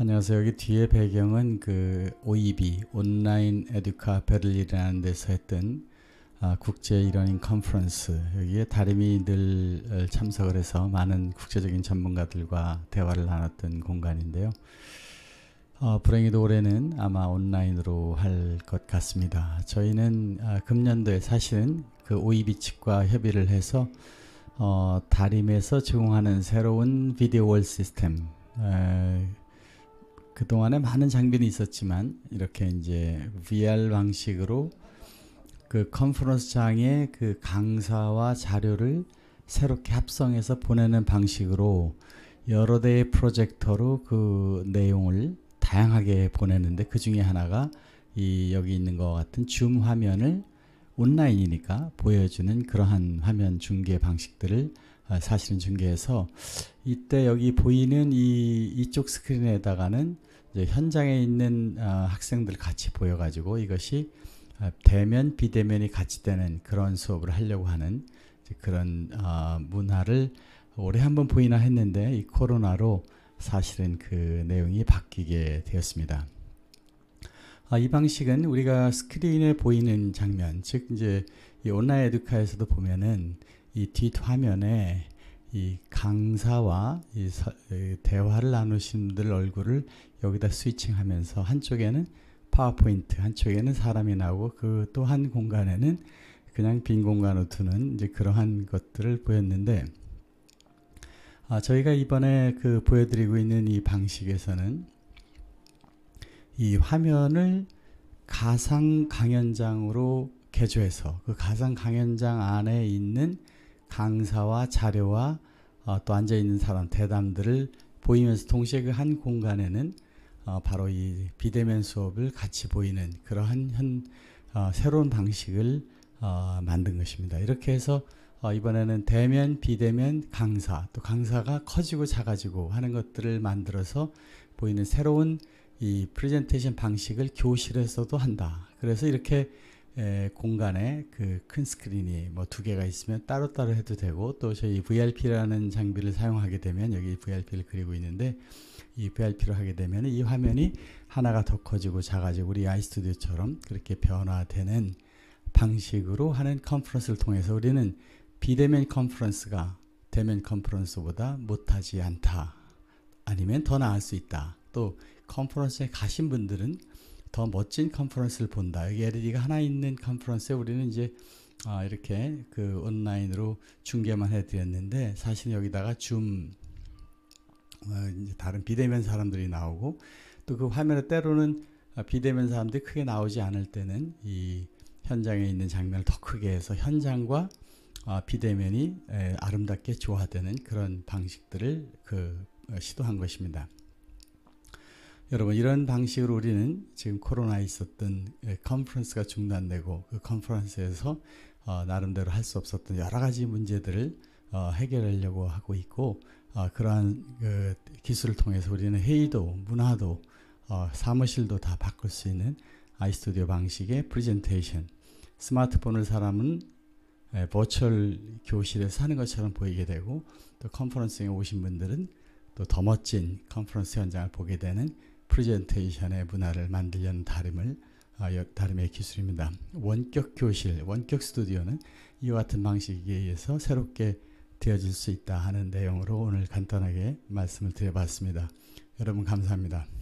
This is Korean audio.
안녕하세요. 여기 뒤에 배경은 그 OEB 온라인 에듀카 베를린이라는 데서 했던 아, 국제 이러닝 컨퍼런스 여기에 다리미늘 참석을 해서 많은 국제적인 전문가들과 대화를 나눴던 공간인데요. 어, 불행히도 올해는 아마 온라인으로 할 것 같습니다. 저희는 아, 금년도에 사실은 그 OEB 측과 협의를 해서 어, 다림에서 제공하는 새로운 비디오 월 시스템 에, 그동안에 많은 장비는 있었지만 이렇게 이제 VR 방식으로 그 컨퍼런스 장에 그 강사와 자료를 새롭게 합성해서 보내는 방식으로 여러 대의 프로젝터로 그 내용을 다양하게 보내는데 그 중에 하나가 이 여기 있는 것 같은 줌 화면을 온라인이니까 보여주는 그러한 화면 중계 방식들을 아, 사실은 중계해서 이때 여기 보이는 이 이쪽 스크린에다가는 현장에 있는 어, 학생들 같이 보여가지고 이것이 어, 대면 비대면이 같이 되는 그런 수업을 하려고 하는 그런 어, 문화를 올해 한 번 보이나 했는데 이 코로나로 사실은 그 내용이 바뀌게 되었습니다. 아, 이 방식은 우리가 스크린에 보이는 장면, 즉 이제 온라인 에듀카에서도 보면은 이 뒷 화면에 이 강사와 이 서, 대화를 나누신 분들 얼굴을 여기다 스위칭하면서 한쪽에는 파워포인트, 한쪽에는 사람이 나오고 그 또 한 공간에는 그냥 빈 공간으로 두는 이제 그러한 것들을 보였는데 아, 저희가 이번에 그 보여드리고 있는 이 방식에서는 이 화면을 가상 강연장으로 개조해서 그 가상 강연장 안에 있는 강사와 자료와 어, 또 앉아 있는 사람 대담들을 보이면서 동시에 그 한 공간에는 어, 바로 이 비대면 수업을 같이 보이는 그러한 현 어, 새로운 방식을 어, 만든 것입니다. 이렇게 해서 어, 이번에는 대면, 비대면, 강사 또 강사가 커지고 작아지고 하는 것들을 만들어서 보이는 새로운 이 프레젠테이션 방식을 교실에서도 한다. 그래서 이렇게 에, 공간에 그 큰 스크린이 뭐 두 개가 있으면 따로따로 해도 되고 또 저희 VRP라는 장비를 사용하게 되면 여기 VRP를 그리고 있는데 이 VRP로 하게 되면 이 화면이 하나가 더 커지고 작아지고 우리 아이스튜디오처럼 그렇게 변화되는 방식으로 하는 컨퍼런스를 통해서 우리는 비대면 컨퍼런스가 대면 컨퍼런스보다 못하지 않다 아니면 더 나을 수 있다 또 컨퍼런스에 가신 분들은 더 멋진 컨퍼런스를 본다. 여기 LED가 하나 있는 컨퍼런스에 우리는 이제 아, 이렇게 그 온라인으로 중계만 해드렸는데 사실 여기다가 줌 어, 이제 다른 비대면 사람들이 나오고 또 그 화면에 때로는 아, 비대면 사람들이 크게 나오지 않을 때는 이 현장에 있는 장면을 더 크게 해서 현장과 어, 비대면이 에, 아름답게 조화되는 그런 방식들을 그 어, 시도한 것입니다. 여러분 이런 방식으로 우리는 지금 코로나에 있었던 예, 컨퍼런스가 중단되고 그 컨퍼런스에서 어, 나름대로 할 수 없었던 여러 가지 문제들을 어, 해결하려고 하고 있고 어, 그러한 그 기술을 통해서 우리는 회의도 문화도 어, 사무실도 다 바꿀 수 있는 아이스튜디오 방식의 프레젠테이션 스마트폰을 사람은 에, 예, 버추얼 교실에서 하는 것처럼 보이게 되고 또 컨퍼런스에 오신 분들은 또 더 멋진 컨퍼런스 현장을 보게 되는 프레젠테이션의 문화를 만들려는 다름을 아, 다름의 기술입니다. 원격 교실, 원격 스튜디오는 이와 같은 방식에 의해서 새롭게 되어질 수 있다 하는 내용으로 오늘 간단하게 말씀을 드려봤습니다. 여러분 감사합니다.